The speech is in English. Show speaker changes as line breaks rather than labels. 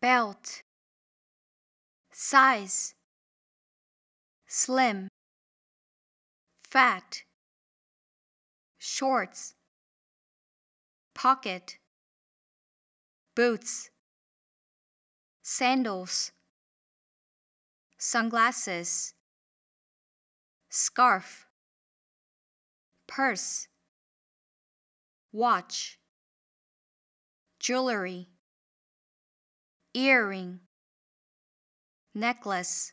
belt, size, slim, fat, shorts, pocket, boots, sandals, sunglasses, scarf, purse, watch, jewelry earring necklace